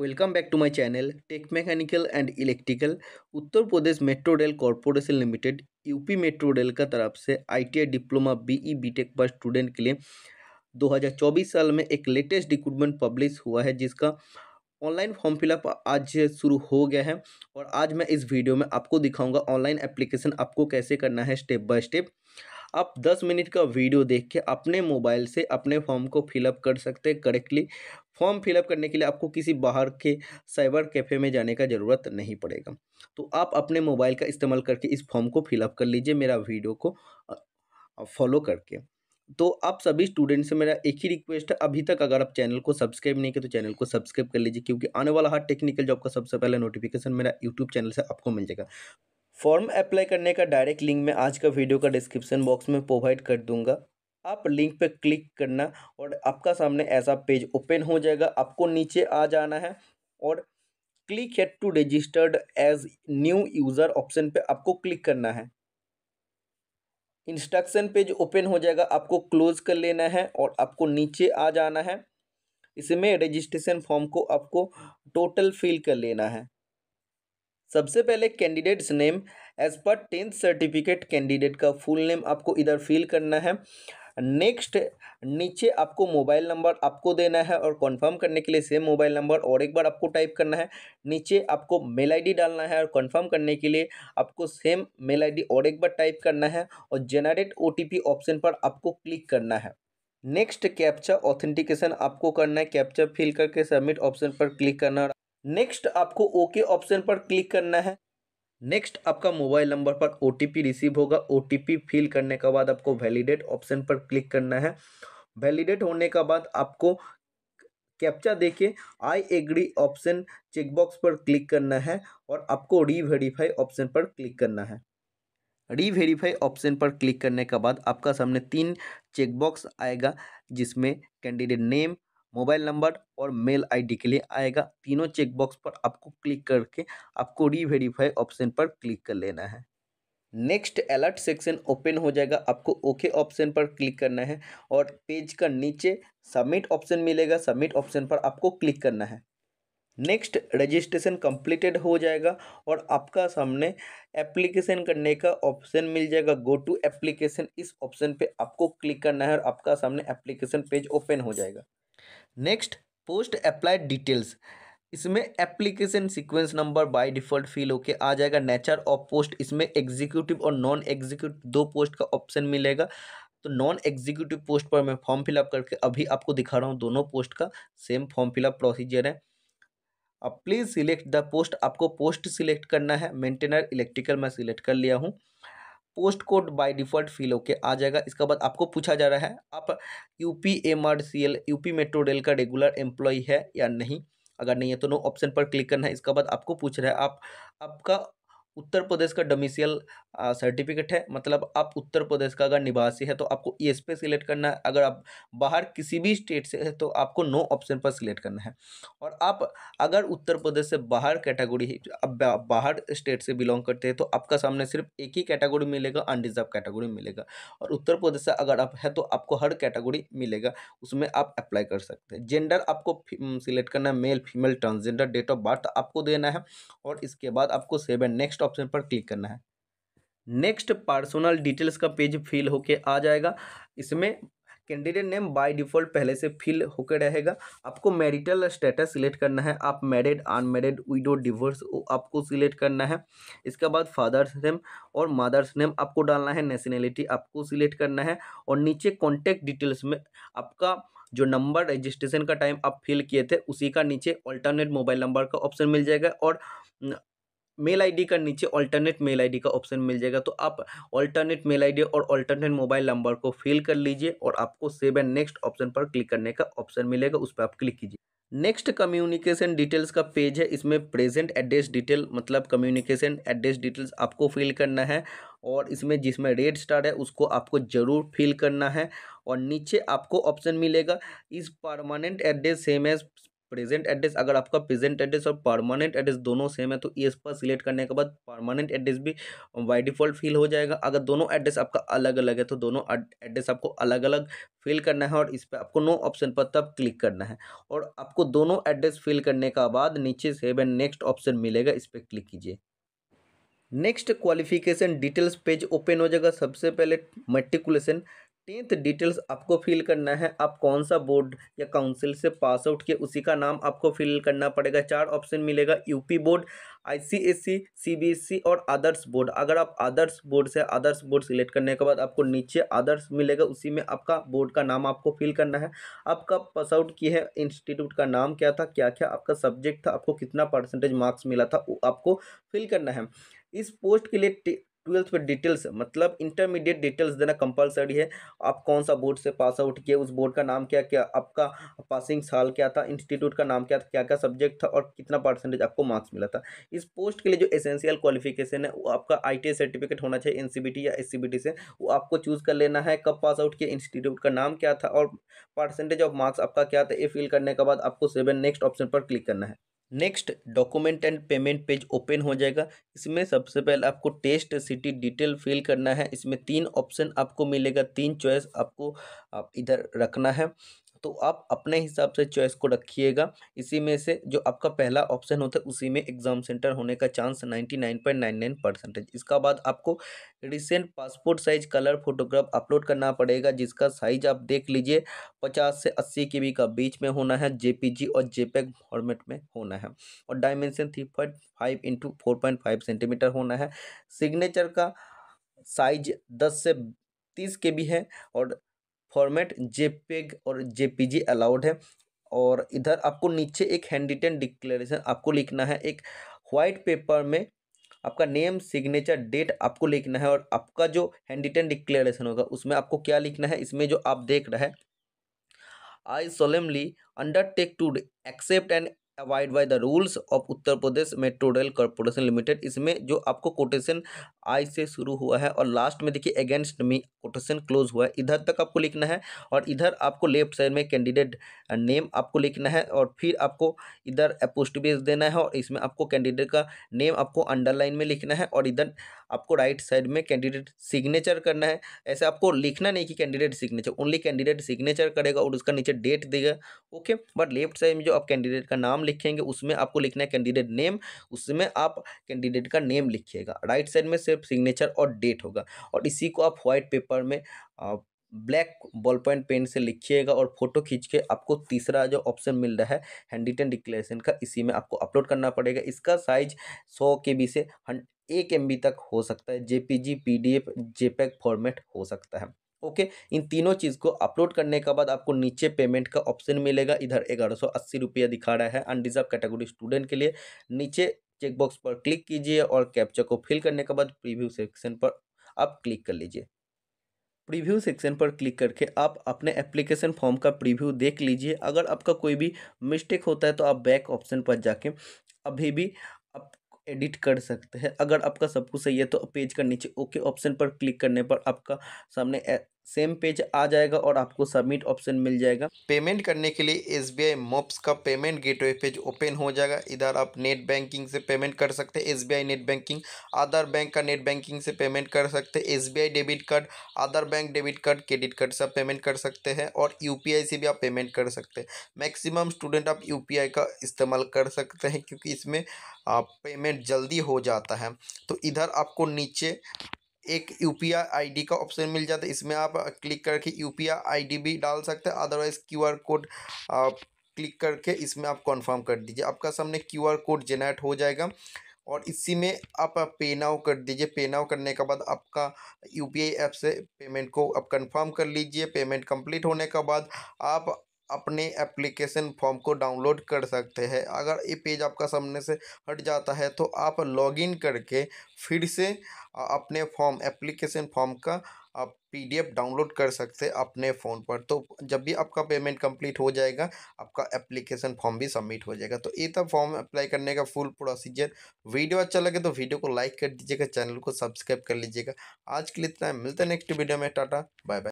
welcome back to my channel tech mechanical and electrical Uttar Pradesh metro rail corporation limited UP metro rail का तरफ से ITI diploma BE BTech पर student के लिए 2024 साल में एक लेटेस्ट रिक्रूटमेंट पब्लिश हुआ है जिसका ऑनलाइन फॉर्म फिलअप आज शुरू हो गया है और आज मैं इस वीडियो में आपको दिखाऊँगा ऑनलाइन एप्लीकेशन आपको कैसे करना है स्टेप बाय स्टेप आप 10 मिनट का वीडियो देख के अपने मोबाइल से अपने फॉर्म को फिलअप कर सकते हैं करेक्टली फॉर्म फिलअप करने के लिए आपको किसी बाहर के साइबर कैफ़े में जाने का ज़रूरत नहीं पड़ेगा तो आप अपने मोबाइल का इस्तेमाल करके इस फॉर्म को फिलअप कर लीजिए मेरा वीडियो को फॉलो करके तो आप सभी स्टूडेंट से मेरा एक ही रिक्वेस्ट है अभी तक अगर आप चैनल को सब्सक्राइब नहीं किया तो चैनल को सब्सक्राइब कर लीजिए क्योंकि आने वाला हर टेक्निकल जॉब का सबसे पहले नोटिफिकेशन मेरा यूट्यूब चैनल से आपको मिल जाएगा फॉर्म अप्लाई करने का डायरेक्ट लिंक मैं आज का वीडियो का डिस्क्रिप्शन बॉक्स में प्रोवाइड कर दूंगा आप लिंक पर क्लिक करना और आपका सामने ऐसा पेज ओपन हो जाएगा आपको नीचे आ जाना है और click here to registered as new user option पे आपको क्लिक करना है इंस्ट्रक्शन पेज ओपन हो जाएगा आपको क्लोज कर लेना है और आपको नीचे आ जाना है इसमें रजिस्ट्रेशन फॉर्म को आपको टोटल फिल कर लेना है सबसे पहले candidates name as per tenth certificate candidate का फुल नेम आपको इधर फिल करना है नेक्स्ट नीचे आपको मोबाइल नंबर आपको देना है और कंफर्म करने के लिए सेम मोबाइल नंबर और एक बार आपको टाइप करना है नीचे आपको मेल आईडी डालना है और कंफर्म करने के लिए आपको सेम मेल आईडी और एक बार टाइप करना है और जनरेट ओटीपी ऑप्शन पर आपको क्लिक करना है नेक्स्ट कैप्चा ऑथेंटिकेशन आपको करना है कैप्चा फिल करके सबमिट ऑप्शन पर क्लिक करना नेक्स्ट आपको ओके ऑप्शन पर क्लिक करना है नेक्स्ट आपका मोबाइल नंबर पर ओ रिसीव होगा ओ फिल करने के बाद आपको वैलिडेट ऑप्शन पर क्लिक करना है वैलिडेट होने के बाद आपको कैप्चा देखे आई एग्री ऑप्शन चेकबॉक्स पर क्लिक करना है और आपको रीवेरीफाई ऑप्शन पर क्लिक करना है रीवेरीफाई ऑप्शन पर क्लिक करने के बाद आपका सामने तीन चेकबॉक्स आएगा जिसमें कैंडिडेट नेम मोबाइल नंबर और मेल आईडी के लिए आएगा तीनों चेकबॉक्स पर आपको क्लिक करके आपको रीवेरीफाई ऑप्शन पर क्लिक कर लेना है नेक्स्ट अलर्ट सेक्शन ओपन हो जाएगा आपको ओके okay ऑप्शन पर क्लिक करना है और पेज का नीचे सबमिट ऑप्शन मिलेगा सबमिट ऑप्शन पर आपको क्लिक करना है नेक्स्ट रजिस्ट्रेशन कंप्लीटेड हो जाएगा और आपका सामने एप्लीकेशन करने का ऑप्शन मिल जाएगा गो टू एप्लीकेशन इस ऑप्शन पे आपको क्लिक करना है और आपका सामने एप्लीकेशन पेज ओपन हो जाएगा नेक्स्ट पोस्ट अप्लाइड डिटेल्स इसमें application sequence number by default fill होके आ जाएगा नेचर ऑफ पोस्ट इसमें एग्जीक्यूटिव और नॉन एग्जीक्यूटिव दो पोस्ट का ऑप्शन मिलेगा तो नॉन एग्जीक्यूटिव पोस्ट पर मैं फॉर्म फिलअप करके अभी आपको दिखा रहा हूँ दोनों पोस्ट का सेम फॉर्म फिलअप प्रोसीजर है अब प्लीज़ सिलेक्ट द पोस्ट आपको पोस्ट सिलेक्ट करना है मेंटेनर इलेक्ट्रिकल मैं सिलेक्ट कर लिया हूँ post code by default fill होके आ जाएगा इसके बाद आपको पूछा जा रहा है आप UP M R C L UP metro rail का रेगुलर एम्प्लॉय है या नहीं अगर नहीं है तो नो ऑप्शन पर क्लिक करना है इसके बाद आपको पूछ रहा है आप आपका उत्तर प्रदेश का डोमिसियल सर्टिफिकेट है मतलब आप उत्तर प्रदेश का अगर निवासी है तो आपको ई एस पे सिलेक्ट करना है अगर आप बाहर किसी भी स्टेट से है तो आपको नो ऑप्शन पर सिलेक्ट करना है और आप अगर उत्तर प्रदेश से बाहर कैटेगरी आप बाहर स्टेट से बिलोंग करते हैं तो आपका सामने सिर्फ एक ही कैटेगरी मिलेगा अनडिज़र्व कैटेगरी मिलेगा और उत्तर प्रदेश से अगर आप है तो आपको हर कैटेगरी मिलेगा उसमें आप अप्लाई कर सकते हैं जेंडर आपको सिलेक्ट करना है male female transgender date of birth आपको देना है और इसके बाद आपको सेवन नेक्स्ट नेक्स्ट ऑप्शन पर क्लिक करना है नेक्स्ट पर्सनल डिटेल्स का पेज फिल होके आ जाएगा इसमें कैंडिडेट नेम बाय डिफ़ॉल्ट पहले से फिल होकर रहेगा आपको मैरिटल स्टेटस सिलेक्ट करना है आप मैरिड अनमेरिड विडो डिवोर्स आपको सिलेक्ट करना है इसके बाद फादर्स नेम और मदर्स नेम आपको डालना है नेशनैलिटी आपको सिलेक्ट करना है और नीचे कॉन्टेक्ट डिटेल्स में आपका जो नंबर रजिस्ट्रेशन का टाइम आप फिल किए थे उसी का नीचे अल्टरनेट मोबाइल नंबर का ऑप्शन मिल जाएगा और मेल आईडी का नीचे अल्टरनेट मेल आईडी का ऑप्शन मिल जाएगा तो आप अल्टरनेट मेल आईडी और अल्टरनेट मोबाइल नंबर को फिल कर लीजिए और आपको सेव एंड नेक्स्ट ऑप्शन पर क्लिक करने का ऑप्शन मिलेगा उस पर आप क्लिक कीजिए नेक्स्ट कम्युनिकेशन डिटेल्स का पेज है इसमें प्रेजेंट एड्रेस डिटेल मतलब कम्युनिकेशन एड्रेस डिटेल्स आपको फिल करना है और इसमें जिसमें रेड स्टार है उसको आपको ज़रूर फिल करना है और नीचे आपको ऑप्शन मिलेगा इस permanent address same as present address अगर आपका प्रेजेंट एड्रेस और परमानेंट एड्रेस दोनों सेम है तो ई एस पर सिलेक्ट करने के बाद परमानेंट एड्रेस भी वाई डिफ़ॉल्ट फिल हो जाएगा अगर दोनों एड्रेस आपका अलग अलग है तो दोनों एड्रेस आपको अलग अलग फिल करना है और इस पर आपको नो ऑप्शन पर तब क्लिक करना है और आपको दोनों एड्रेस फिल करने का बाद नीचे सेव एंड नेक्स्ट ऑप्शन मिलेगा इस पर क्लिक कीजिए next qualification details page open हो जाएगा सबसे पहले मेट्रिकुलेशन टेंथ डिटेल्स आपको फिल करना है आप कौन सा बोर्ड या काउंसिल से पास आउट किए उसी का नाम आपको फिल करना पड़ेगा चार ऑप्शन मिलेगा यूपी बोर्ड आईसीएससी सीबीएसई और आदर्श बोर्ड अगर आप आदर्श बोर्ड से आदर्श बोर्ड सिलेक्ट करने के बाद आपको नीचे आदर्श मिलेगा उसी में आपका बोर्ड का नाम आपको फिल करना है आप कब पास आउट किए हैं इंस्टीट्यूट का नाम क्या था क्या क्या आपका सब्जेक्ट था आपको कितना परसेंटेज मार्क्स मिला था वो आपको फिल करना है इस पोस्ट के लिए ट्वेल्थ में डिटेल्स मतलब इंटरमीडिएट डिटेल्स देना कंपलसरी है आप कौन सा बोर्ड से पास आउट किए उस बोर्ड का नाम क्या क्या आपका पासिंग साल क्या था इंस्टीट्यूट का नाम क्या था क्या क्या सब्जेक्ट था और कितना परसेंटेज आपको मार्क्स मिला था इस पोस्ट के लिए जो एसेंशियल क्वालिफिकेशन है वो आपका आई सर्टिफिकेट होना चाहिए एन या एस से वो आपको चूज़ कर लेना है कब पास आउट किए इंस्टीट्यूट का नाम क्या था और परसेंटेज ऑफ मार्क्स आपका क्या था ये फिल करने के बाद आपको सेवन नेक्स्ट ऑप्शन पर क्लिक करना है next document and payment page open हो जाएगा इसमें सबसे पहले आपको टेस्ट सिटी डिटेल फिल करना है इसमें तीन ऑप्शन आपको मिलेगा तीन चॉइस आपको आप इधर रखना है तो आप अपने हिसाब से चॉइस को रखिएगा इसी में से जो आपका पहला ऑप्शन होता है उसी में एग्ज़ाम सेंटर होने का chance ninety nine point nine nine percentage इसका बाद आपको recent passport size colour photograph upload करना पड़ेगा जिसका साइज आप देख लीजिए पचास से अस्सी के बी का बीच में होना है जे और जे फॉर्मेट में होना है और dimension three point five into four point five centimetre होना है सिग्नेचर का साइज दस से तीस के भी है और फॉर्मेट जेपेग और जेपीजी अलाउड है और इधर आपको नीचे एक हैंड रिटन डिक्लेरेशन आपको लिखना है एक वाइट पेपर में आपका नेम सिग्नेचर डेट आपको लिखना है और आपका जो हैंड रिटन डिक्लेरेशन होगा उसमें आपको क्या लिखना है इसमें जो आप देख रहे हैं I solemnly undertake to accept and avoid by the rules of Uttar Pradesh metro rail corporation limited इसमें जो आपको कोटेशन आई से शुरू हुआ है और लास्ट में देखिए अगेंस्ट मी कोटेशन क्लोज हुआ है इधर तक आपको लिखना है और इधर आपको लेफ्ट साइड में कैंडिडेट नेम आपको लिखना है और फिर आपको इधर बेस देना है और इसमें आपको कैंडिडेट का नेम आपको अंडरलाइन में लिखना है और इधर आपको राइट साइड में कैंडिडेट सिग्नेचर करना है ऐसे आपको लिखना नहीं कि candidate signature only candidate signature करेगा और उसका नीचे डेट देगा ओके बट लेफ्ट साइड में जो आप कैंडिडेट का नाम लिखेंगे उसमें आपको लिखना है कैंडिडेट नेम उसमें आप कैंडिडेट का नेम लिखिएगा राइट साइड में सिर्फ सिग्नेचर और डेट होगा और इसी को आप व्हाइट पेपर में ब्लैक बॉल पॉइंट पेन से लिखिएगा और फोटो खींच के आपको तीसरा जो ऑप्शन मिल रहा है हैंड रिटन डिक्लेरेशन का इसी में आपको अपलोड करना पड़ेगा इसका साइज सौ के बी से हंड एक एम तक हो सकता है जेपीजी पीडीएफ जेपैक फॉर्मेट हो सकता है ओके इन तीनों चीज़ को अपलोड करने के बाद आपको नीचे पेमेंट का ऑप्शन मिलेगा इधर ग्यारह सौ अस्सी रुपया दिखा रहा है अनडिज़र्व कैटेगरी स्टूडेंट के लिए नीचे चेकबॉक्स पर क्लिक कीजिए और कैप्चर को फिल करने के बाद प्रीव्यू सेक्शन पर आप क्लिक कर लीजिए प्रीव्यू सेक्शन पर क्लिक करके आप अपने एप्लीकेशन फॉर्म का प्रीव्यू देख लीजिए अगर आपका कोई भी मिस्टेक होता है तो आप बैक ऑप्शन पर जाके अभी भी आप एडिट कर सकते हैं अगर आपका सब कुछ सही है तो पेज का नीचे ओके ऑप्शन पर क्लिक करने पर आपका सामने सेम पेज आ जाएगा और आपको सबमिट ऑप्शन मिल जाएगा पेमेंट करने के लिए एस बी आई मोप्स का पेमेंट गेटवे पेज ओपन हो जाएगा इधर आप नेट बैंकिंग से पेमेंट कर सकते हैं S B I net banking Aadhaar bank का नेट बैंकिंग से पेमेंट कर सकते हैं S B I debit card Aadhaar bank debit card credit card से पेमेंट कर सकते हैं और यू पी आई से भी आप पेमेंट कर सकते हैं मैक्सिमम स्टूडेंट आप यू पी आई का इस्तेमाल कर सकते हैं क्योंकि इसमें पेमेंट जल्दी हो जाता है तो इधर आपको नीचे एक यू पी आई का ऑप्शन मिल जाता है इसमें आप क्लिक करके यू पी आई भी डाल सकते हैं otherwise Q R code click करके इसमें आप कन्फर्म कर दीजिए आपका सामने क्यू आर कोड जेनरेट हो जाएगा और इसी में आप पे नाउ कर दीजिए पे नाउ करने के बाद आपका यू पी ऐप से पेमेंट को आप कंफर्म कर लीजिए पेमेंट कंप्लीट होने के बाद आप अपने एप्लीकेशन फॉर्म को डाउनलोड कर सकते हैं अगर ये पेज आपका सामने से हट जाता है तो आप लॉगिन करके फिर से अपने फॉर्म एप्लीकेशन फॉर्म का आप पीडीएफ डाउनलोड कर सकते हैं अपने फ़ोन पर तो जब भी आपका पेमेंट कंप्लीट हो जाएगा आपका एप्लीकेशन फॉर्म भी सबमिट हो जाएगा तो ये था फॉर्म अप्लाई करने का फुल प्रोसीजर वीडियो अच्छा लगे तो वीडियो को लाइक कर दीजिएगा चैनल को सब्सक्राइब कर लीजिएगा आज के लिए इतना है मिलते हैं नेक्स्ट वीडियो में टाटा बाय बाय